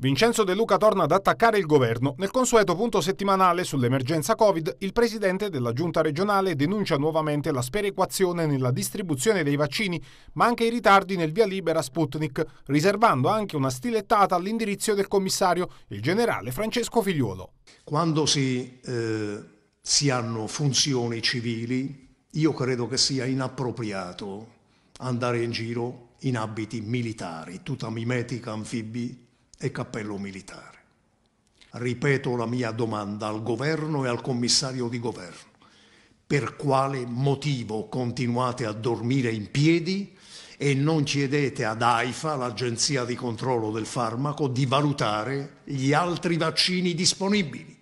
Vincenzo De Luca torna ad attaccare il governo. Nel consueto punto settimanale sull'emergenza Covid, il presidente della giunta regionale denuncia nuovamente la sperequazione nella distribuzione dei vaccini, ma anche i ritardi nel via libera Sputnik, riservando anche una stilettata all'indirizzo del commissario, il generale Francesco Figliuolo. Quando si, eh, si hanno funzioni civili, io credo che sia inappropriato andare in giro in abiti militari, tutta mimetica, anfibi, e cappello militare. Ripeto la mia domanda al governo e al commissario di governo. Per quale motivo continuate a dormire in piedi e non chiedete ad AIFA, l'agenzia di controllo del farmaco, di valutare gli altri vaccini disponibili?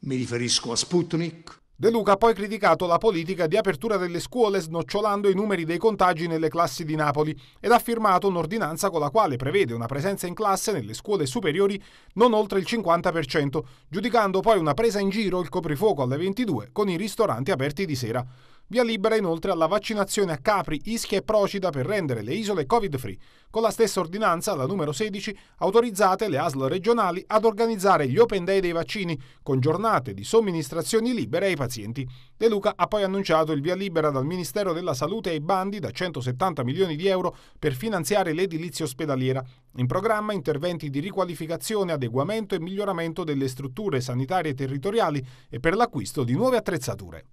Mi riferisco a Sputnik, De Luca ha poi criticato la politica di apertura delle scuole snocciolando i numeri dei contagi nelle classi di Napoli ed ha firmato un'ordinanza con la quale prevede una presenza in classe nelle scuole superiori non oltre il 50%, giudicando poi una presa in giro il coprifuoco alle 22 con i ristoranti aperti di sera. Via libera inoltre alla vaccinazione a capri, ischia e procida per rendere le isole Covid-free. Con la stessa ordinanza, la numero 16, autorizzate le ASL regionali ad organizzare gli open day dei vaccini, con giornate di somministrazioni libere ai pazienti. De Luca ha poi annunciato il via libera dal Ministero della Salute ai bandi da 170 milioni di euro per finanziare l'edilizia ospedaliera. In programma interventi di riqualificazione, adeguamento e miglioramento delle strutture sanitarie territoriali e per l'acquisto di nuove attrezzature.